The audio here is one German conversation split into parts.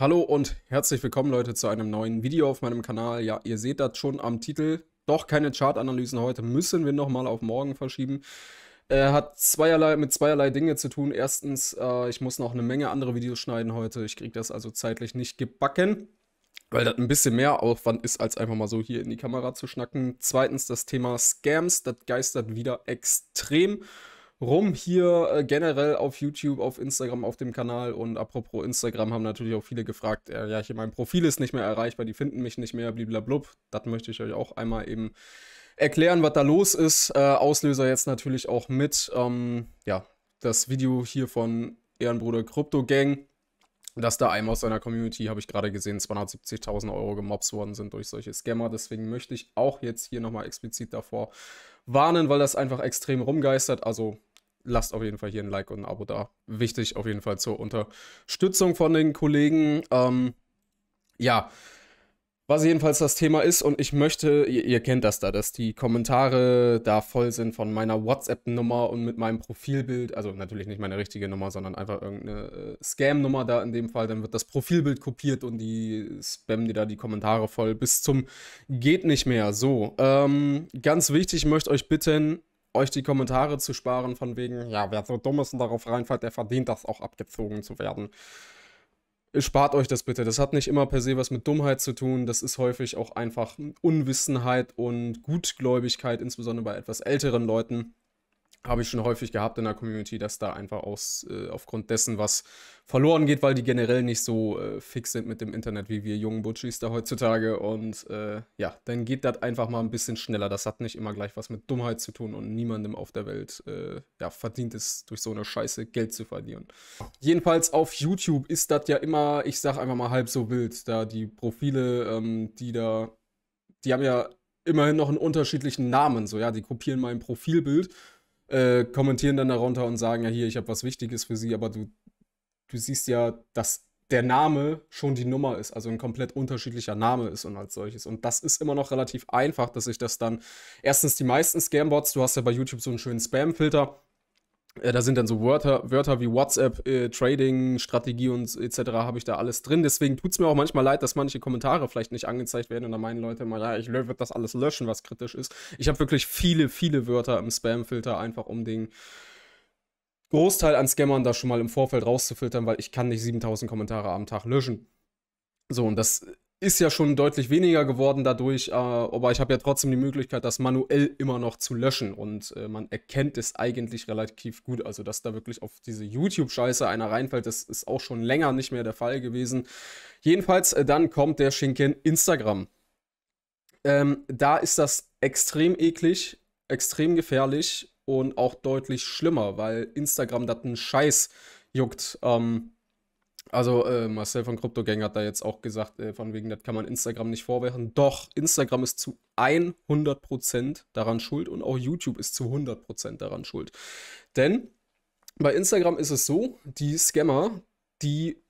Hallo und herzlich willkommen Leute zu einem neuen Video auf meinem Kanal. Ja, ihr seht das schon am Titel. Doch keine Chartanalysen heute, müssen wir nochmal auf morgen verschieben. Äh, hat zweierlei, mit zweierlei Dinge zu tun. Erstens, äh, ich muss noch eine Menge andere Videos schneiden heute. Ich kriege das also zeitlich nicht gebacken, weil das ein bisschen mehr Aufwand ist, als einfach mal so hier in die Kamera zu schnacken. Zweitens das Thema Scams, das geistert wieder extrem rum hier äh, generell auf YouTube, auf Instagram, auf dem Kanal. Und apropos Instagram haben natürlich auch viele gefragt, äh, ja, hier mein Profil ist nicht mehr erreichbar, die finden mich nicht mehr, bliblablub. Das möchte ich euch auch einmal eben erklären, was da los ist. Äh, Auslöser jetzt natürlich auch mit, ähm, ja, das Video hier von Ehrenbruder Crypto Gang, dass da einem aus seiner Community, habe ich gerade gesehen, 270.000 Euro gemobbt worden sind durch solche Scammer. Deswegen möchte ich auch jetzt hier nochmal explizit davor warnen, weil das einfach extrem rumgeistert. Also lasst auf jeden Fall hier ein Like und ein Abo da. Wichtig auf jeden Fall zur Unterstützung von den Kollegen. Ähm, ja, was jedenfalls das Thema ist und ich möchte, ihr, ihr, kennt das da, dass die Kommentare da voll sind von meiner WhatsApp-Nummer und mit meinem Profilbild, also natürlich nicht meine richtige Nummer, sondern einfach irgendeine äh, Scam-Nummer da in dem Fall, dann wird das Profilbild kopiert und die spammen dir da die Kommentare voll bis zum geht nicht mehr. So, ähm, ganz wichtig, ich möchte euch bitten, euch die Kommentare zu sparen, von wegen, ja, wer so dumm ist und darauf reinfällt, der verdient das auch abgezogen zu werden. Spart euch das bitte. Das hat nicht immer per se was mit Dummheit zu tun. Das ist häufig auch einfach Unwissenheit und Gutgläubigkeit, insbesondere bei etwas älteren Leuten habe ich schon häufig gehabt in der Community, dass da einfach aus, äh, aufgrund dessen was verloren geht, weil die generell nicht so äh, fix sind mit dem Internet wie wir jungen Butchis da heutzutage. Und äh, ja, dann geht das einfach mal ein bisschen schneller. Das hat nicht immer gleich was mit Dummheit zu tun und niemandem auf der Welt äh, ja, verdient es, durch so eine Scheiße Geld zu verlieren. Jedenfalls auf YouTube ist das ja immer, ich sag einfach mal halb so wild, da die Profile, ähm, die da, die haben ja immerhin noch einen unterschiedlichen Namen. So, ja, die kopieren mein Profilbild äh, kommentieren dann darunter und sagen, ja hier, ich habe was Wichtiges für sie, aber du, du siehst ja, dass der Name schon die Nummer ist, also ein komplett unterschiedlicher Name ist und als solches. Und das ist immer noch relativ einfach, dass ich das dann, erstens die meisten Scambots, du hast ja bei YouTube so einen schönen Spam-Filter, äh, da sind dann so Wörter, Wörter wie WhatsApp, äh, Trading, Strategie und etc. habe ich da alles drin. Deswegen tut es mir auch manchmal leid, dass manche Kommentare vielleicht nicht angezeigt werden und dann meinen Leute mal, ja, ich würde das alles löschen, was kritisch ist. Ich habe wirklich viele, viele Wörter im Spam-Filter, einfach um den Großteil an Scammern da schon mal im Vorfeld rauszufiltern, weil ich kann nicht 7000 Kommentare am Tag löschen. So, und das äh, ist ja schon deutlich weniger geworden dadurch, äh, aber ich habe ja trotzdem die Möglichkeit, das manuell immer noch zu löschen und äh, man erkennt es eigentlich relativ gut. Also, dass da wirklich auf diese YouTube-Scheiße einer reinfällt, das ist auch schon länger nicht mehr der Fall gewesen. Jedenfalls, äh, dann kommt der Schinken Instagram. Ähm, da ist das extrem eklig, extrem gefährlich und auch deutlich schlimmer, weil Instagram das einen Scheiß juckt. Ähm, also äh, Marcel von CryptoGang hat da jetzt auch gesagt, äh, von wegen, das kann man Instagram nicht vorwerfen. Doch, Instagram ist zu 100% daran schuld und auch YouTube ist zu 100% daran schuld. Denn bei Instagram ist es so, die Scammer, die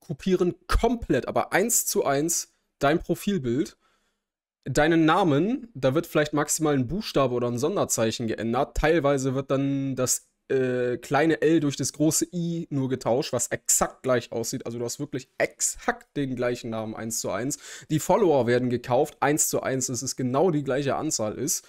kopieren komplett, aber eins zu eins dein Profilbild, deinen Namen, da wird vielleicht maximal ein Buchstabe oder ein Sonderzeichen geändert. Teilweise wird dann das äh, kleine L durch das große I nur getauscht, was exakt gleich aussieht. Also du hast wirklich exakt den gleichen Namen 1 zu 1. Die Follower werden gekauft, 1 zu 1, dass es genau die gleiche Anzahl ist.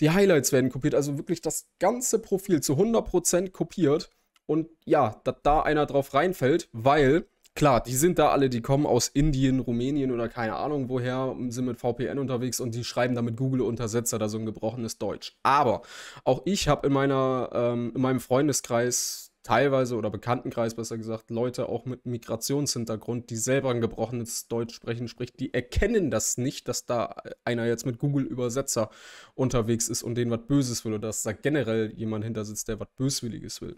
Die Highlights werden kopiert, also wirklich das ganze Profil zu 100% kopiert. Und ja, dass da einer drauf reinfällt, weil klar, die sind da alle, die kommen aus Indien, Rumänien oder keine Ahnung woher, sind mit VPN unterwegs und die schreiben da mit Google-Untersetzer da so ein gebrochenes Deutsch. Aber auch ich habe in, meiner, ähm, in meinem Freundeskreis teilweise oder Bekanntenkreis besser gesagt, Leute auch mit Migrationshintergrund, die selber ein gebrochenes Deutsch sprechen, sprich, die erkennen das nicht, dass da einer jetzt mit Google-Übersetzer unterwegs ist und denen was Böses will oder dass da generell jemand hinter sitzt, der was Böswilliges will.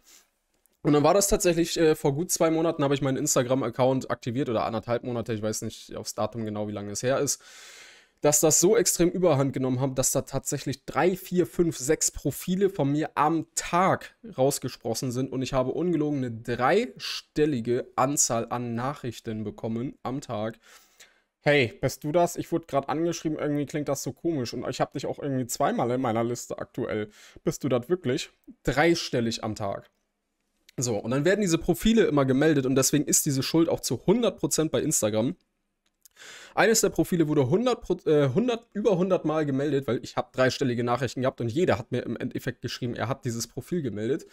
Und dann war das tatsächlich, äh, vor gut zwei Monaten habe ich meinen Instagram-Account aktiviert oder anderthalb Monate, ich weiß nicht aufs Datum genau, wie lange es her ist, dass das so extrem überhand genommen hat, dass da tatsächlich drei, vier, fünf, sechs Profile von mir am Tag rausgesprossen sind und ich habe ungelogen eine dreistellige Anzahl an Nachrichten bekommen am Tag. Hey, bist du das? Ich wurde gerade angeschrieben, irgendwie klingt das so komisch und ich habe dich auch irgendwie zweimal in meiner Liste aktuell. Bist du das wirklich? Dreistellig am Tag. So, und dann werden diese Profile immer gemeldet und deswegen ist diese Schuld auch zu 100% bei Instagram. Eines der Profile wurde 100, äh, 100, über 100 Mal gemeldet, weil ich habe dreistellige Nachrichten gehabt und jeder hat mir im Endeffekt geschrieben, er hat dieses Profil gemeldet.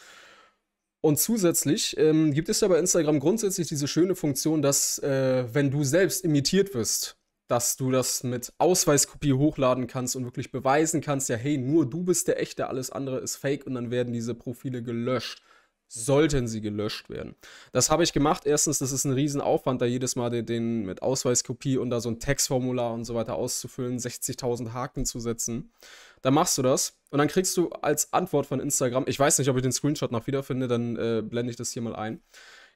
Und zusätzlich ähm, gibt es ja bei Instagram grundsätzlich diese schöne Funktion, dass äh, wenn du selbst imitiert wirst, dass du das mit Ausweiskopie hochladen kannst und wirklich beweisen kannst, ja hey, nur du bist der echte, alles andere ist fake und dann werden diese Profile gelöscht sollten sie gelöscht werden. Das habe ich gemacht. Erstens, das ist ein Riesenaufwand, da jedes Mal den, den mit Ausweiskopie und da so ein Textformular und so weiter auszufüllen, 60.000 Haken zu setzen. Dann machst du das und dann kriegst du als Antwort von Instagram, ich weiß nicht, ob ich den Screenshot noch wiederfinde, dann äh, blende ich das hier mal ein.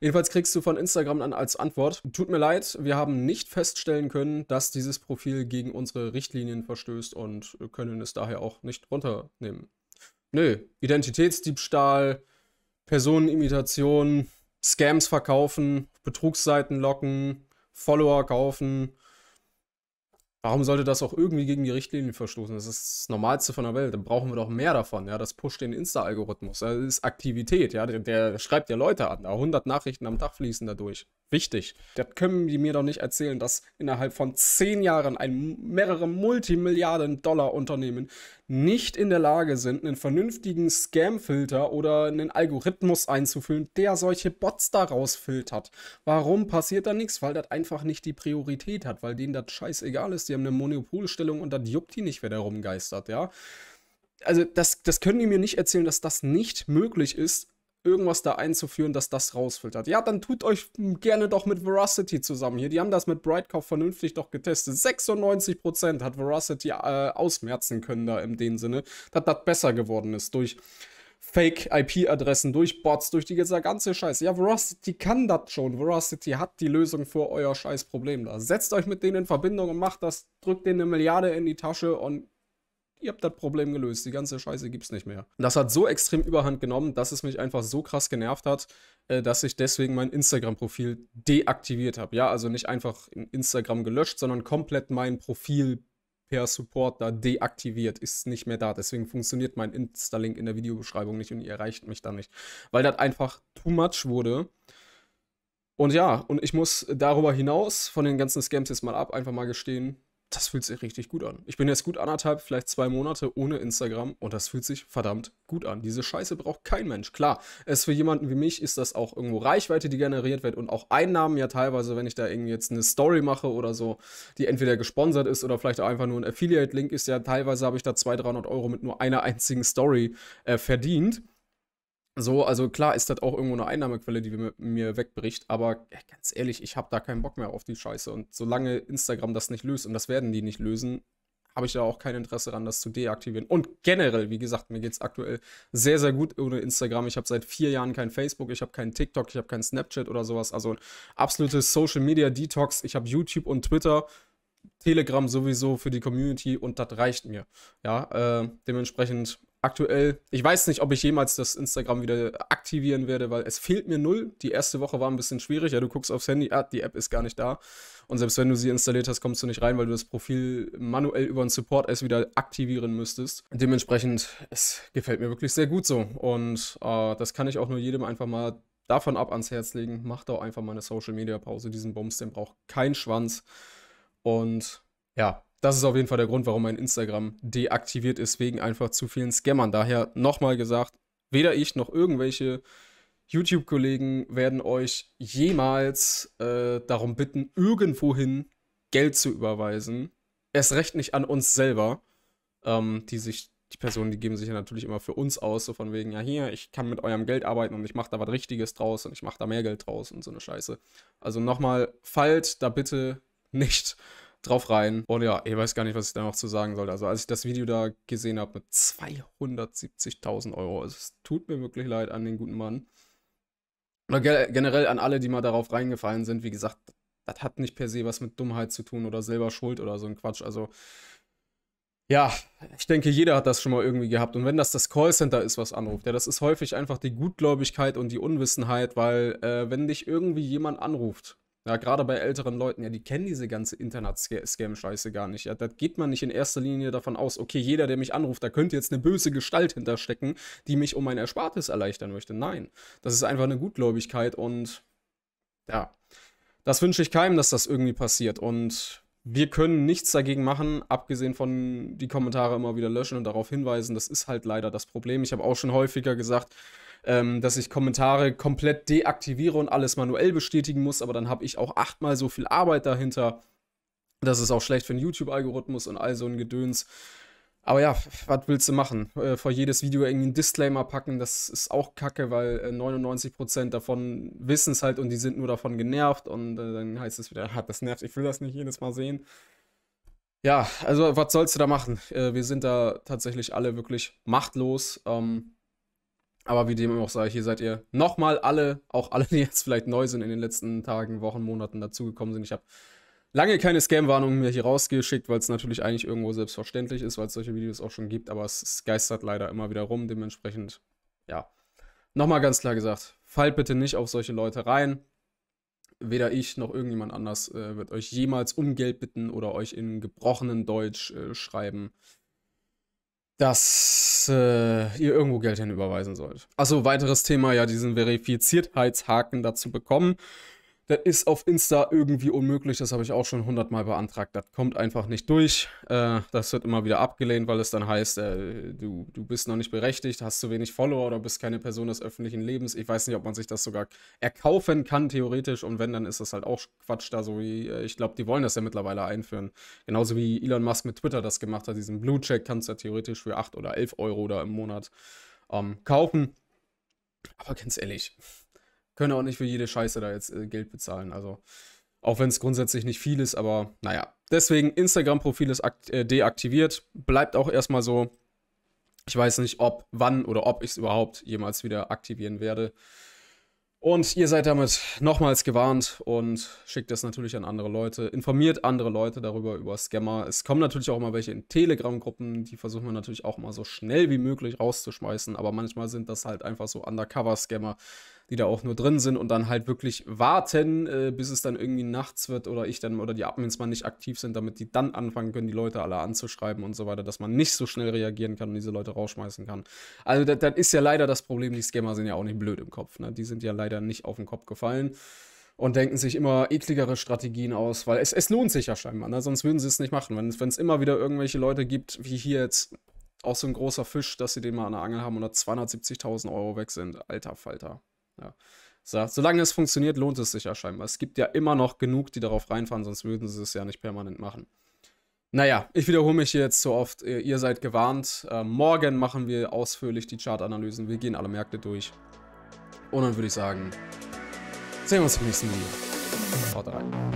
Jedenfalls kriegst du von Instagram dann als Antwort, tut mir leid, wir haben nicht feststellen können, dass dieses Profil gegen unsere Richtlinien verstößt und können es daher auch nicht runternehmen. Nö, Identitätsdiebstahl, Personenimitation, Scams verkaufen, Betrugsseiten locken, Follower kaufen. Warum sollte das auch irgendwie gegen die Richtlinien verstoßen? Das ist das Normalste von der Welt. Da brauchen wir doch mehr davon. Ja, das pusht den Insta-Algorithmus. Das ist Aktivität. Ja, der, der schreibt ja Leute an. 100 Nachrichten am Tag fließen dadurch. Wichtig. Das können die mir doch nicht erzählen, dass innerhalb von zehn Jahren ein mehrere Multimilliarden-Dollar-Unternehmen nicht in der Lage sind, einen vernünftigen Scam-Filter oder einen Algorithmus einzufüllen, der solche Bots daraus filtert. Warum passiert da nichts? Weil das einfach nicht die Priorität hat, weil denen das scheißegal ist. Die haben eine Monopolstellung und das juckt die nicht, wer da rumgeistert, ja. Also das, das können die mir nicht erzählen, dass das nicht möglich ist, irgendwas da einzuführen, dass das rausfiltert. Ja, dann tut euch gerne doch mit Veracity zusammen hier. Die haben das mit Brightcove vernünftig doch getestet. 96% hat Veracity äh, ausmerzen können da in dem Sinne, dass das besser geworden ist durch Fake-IP-Adressen, durch Bots, durch die ganze Scheiß. Ja, Veracity kann das schon. Veracity hat die Lösung für euer Scheißproblem da. Setzt euch mit denen in Verbindung und macht das, drückt denen eine Milliarde in die Tasche und ihr habt das Problem gelöst. Die ganze Scheiße gibt's nicht mehr. Das hat so extrem überhand genommen, dass es mich einfach so krass genervt hat, äh, dass ich deswegen mein Instagram-Profil deaktiviert habe. Ja, also nicht einfach Instagram gelöscht, sondern komplett mein Profil per Support da deaktiviert, ist nicht mehr da. Deswegen funktioniert mein Insta-Link in der Videobeschreibung nicht und ihr erreicht mich da nicht, weil das einfach too much wurde. Und ja, und ich muss darüber hinaus von den ganzen Scams jetzt mal ab, einfach mal gestehen, das fühlt sich richtig gut an. Ich bin jetzt gut anderthalb, vielleicht zwei Monate ohne Instagram und das fühlt sich verdammt gut an. Diese Scheiße braucht kein Mensch. Klar, es für jemanden wie mich ist das auch irgendwo Reichweite, die generiert wird und auch Einnahmen ja teilweise, wenn ich da irgendwie jetzt eine Story mache oder so, die entweder gesponsert ist oder vielleicht auch einfach nur ein Affiliate-Link ist, ja teilweise habe ich da 200, 300 Euro mit nur einer einzigen Story äh, verdient. So, also klar ist das auch irgendwo eine Einnahmequelle, die mir, mir wegbricht, aber ganz ehrlich, ich habe da keinen Bock mehr auf die Scheiße. Und solange Instagram das nicht löst, und das werden die nicht lösen, habe ich da auch kein Interesse daran, das zu deaktivieren. Und generell, wie gesagt, mir geht es aktuell sehr, sehr gut ohne Instagram. Ich habe seit vier Jahren kein Facebook, ich habe keinen TikTok, ich habe keinen Snapchat oder sowas. Also ein absolutes Social Media Detox. Ich habe YouTube und Twitter. Telegram sowieso für die Community und das reicht mir. Ja, äh, dementsprechend aktuell, ich weiß nicht, ob ich jemals das Instagram wieder aktivieren werde, weil es fehlt mir null. Die erste Woche war ein bisschen schwierig. Ja, du guckst aufs Handy, ah, die App ist gar nicht da. Und selbst wenn du sie installiert hast, kommst du nicht rein, weil du das Profil manuell über einen Support erst wieder aktivieren müsstest. Dementsprechend, es gefällt mir wirklich sehr gut so. Und äh, das kann ich auch nur jedem einfach mal davon ab ans Herz legen. Mach doch einfach mal eine Social Media Pause. Diesen Bums, den braucht kein Schwanz. Und ja, das ist auf jeden Fall der Grund, warum mein Instagram deaktiviert ist, wegen einfach zu vielen Scammern. Daher nochmal gesagt, weder ich noch irgendwelche YouTube-Kollegen werden euch jemals äh, darum bitten, irgendwohin Geld zu überweisen. Erst recht nicht an uns selber, ähm, die sich die Personen, die geben sich ja natürlich immer für uns aus, so von wegen, ja hier, ich kann mit eurem Geld arbeiten und ich mache da was Richtiges draus und ich mache da mehr Geld draus und so eine Scheiße. Also nochmal, fallt da bitte nicht drauf rein. Und ja, ich weiß gar nicht, was ich da noch zu sagen soll. Also als ich das Video da gesehen habe mit 270.000 Euro, also es tut mir wirklich leid an den guten Mann. Oder ge generell an alle, die mal darauf reingefallen sind. Wie gesagt, das hat nicht per se was mit Dummheit zu tun oder selber Schuld oder so ein Quatsch. Also ja, ich denke, jeder hat das schon mal irgendwie gehabt. Und wenn das das Callcenter ist, was anruft, ja, das ist häufig einfach die Gutgläubigkeit und die Unwissenheit, weil äh, wenn dich irgendwie jemand anruft, ja, gerade bei älteren Leuten, ja, die kennen diese ganze Internet-Scam-Scheiße gar nicht. Ja, da geht man nicht in erster Linie davon aus, okay, jeder, der mich anruft, da könnte jetzt eine böse Gestalt hinterstecken, die mich um mein Erspartes erleichtern möchte. Nein, das ist einfach eine Gutgläubigkeit und ja, das wünsche ich keinem, dass das irgendwie passiert. Und wir können nichts dagegen machen, abgesehen von die Kommentare immer wieder löschen und darauf hinweisen. Das ist halt leider das Problem. Ich habe auch schon häufiger gesagt, ähm, dass ich Kommentare komplett deaktiviere und alles manuell bestätigen muss, aber dann habe ich auch achtmal so viel Arbeit dahinter. Das ist auch schlecht für den YouTube-Algorithmus und all so ein Gedöns. Aber ja, was willst du machen? Äh, vor jedes Video irgendwie einen Disclaimer packen, das ist auch kacke, weil äh, 99% davon wissen es halt und die sind nur davon genervt und äh, dann heißt es wieder, hat ah, das nervt, ich will das nicht jedes Mal sehen. Ja, also was sollst du da machen? Äh, wir sind da tatsächlich alle wirklich machtlos. Ähm, aber wie dem auch sei, hier seid ihr nochmal alle, auch alle, die jetzt vielleicht neu sind in den letzten Tagen, Wochen, Monaten dazugekommen sind. Ich habe lange keine Scam-Warnungen mehr hier rausgeschickt, weil es natürlich eigentlich irgendwo selbstverständlich ist, weil es solche Videos auch schon gibt, aber es, es geistert leider immer wieder rum. Dementsprechend, ja, nochmal ganz klar gesagt, fallt bitte nicht auf solche Leute rein. Weder ich noch irgendjemand anders äh, wird euch jemals um Geld bitten oder euch in gebrochenen Deutsch äh, schreiben, dass äh, ihr irgendwo Geld hinüberweisen sollt. Achso, weiteres Thema, ja, diesen Verifiziertheitshaken dazu bekommen. Das ist auf Insta irgendwie unmöglich, das habe ich auch schon hundertmal beantragt. Das kommt einfach nicht durch. Äh, das wird immer wieder abgelehnt, weil es dann heißt, äh, du, du bist noch nicht berechtigt, hast zu wenig Follower oder bist keine Person des öffentlichen Lebens. Ich weiß nicht, ob man sich das sogar erkaufen kann, theoretisch. Und wenn, dann ist das halt auch Quatsch da, so wie, äh, ich glaube, die wollen das ja mittlerweile einführen. Genauso wie Elon Musk mit Twitter das gemacht hat. Diesen Blue-Check kannst du ja theoretisch für 8 oder 11 Euro da im Monat ähm, kaufen. Aber ganz ehrlich, können auch nicht für jede Scheiße da jetzt äh, Geld bezahlen. Also, auch wenn es grundsätzlich nicht viel ist, aber naja. Deswegen, Instagram-Profil ist äh, deaktiviert. Bleibt auch erstmal so. Ich weiß nicht, ob, wann oder ob ich es überhaupt jemals wieder aktivieren werde. Und ihr seid damit nochmals gewarnt und schickt das natürlich an andere Leute. Informiert andere Leute darüber über Scammer. Es kommen natürlich auch immer welche in Telegram-Gruppen. Die versuchen wir natürlich auch mal so schnell wie möglich rauszuschmeißen. Aber manchmal sind das halt einfach so Undercover-Scammer, die da auch nur drin sind und dann halt wirklich warten, äh, bis es dann irgendwie nachts wird oder ich dann oder die Admins mal nicht aktiv sind, damit die dann anfangen können, die Leute alle anzuschreiben und so weiter, dass man nicht so schnell reagieren kann und diese Leute rausschmeißen kann. Also das, das ist ja leider das Problem, die Scammer sind ja auch nicht blöd im Kopf, ne? Die sind ja leider nicht auf den Kopf gefallen und denken sich immer ekligere Strategien aus, weil es, es lohnt sich ja scheinbar, ne? sonst würden sie es nicht machen. Wenn es immer wieder irgendwelche Leute gibt, wie hier jetzt auch so ein großer Fisch, dass sie den mal an der Angel haben und da 270.000 Euro weg sind. Alter Falter. Ja. So, solange es funktioniert, lohnt es sich ja scheinbar. Es gibt ja immer noch genug, die darauf reinfahren, sonst würden sie es ja nicht permanent machen. Naja, ich wiederhole mich hier jetzt so oft. Ihr seid gewarnt. Äh, morgen machen wir ausführlich die Chartanalysen. Wir gehen alle Märkte durch. Und dann würde ich sagen, sehen wir uns im nächsten Video. Haut rein.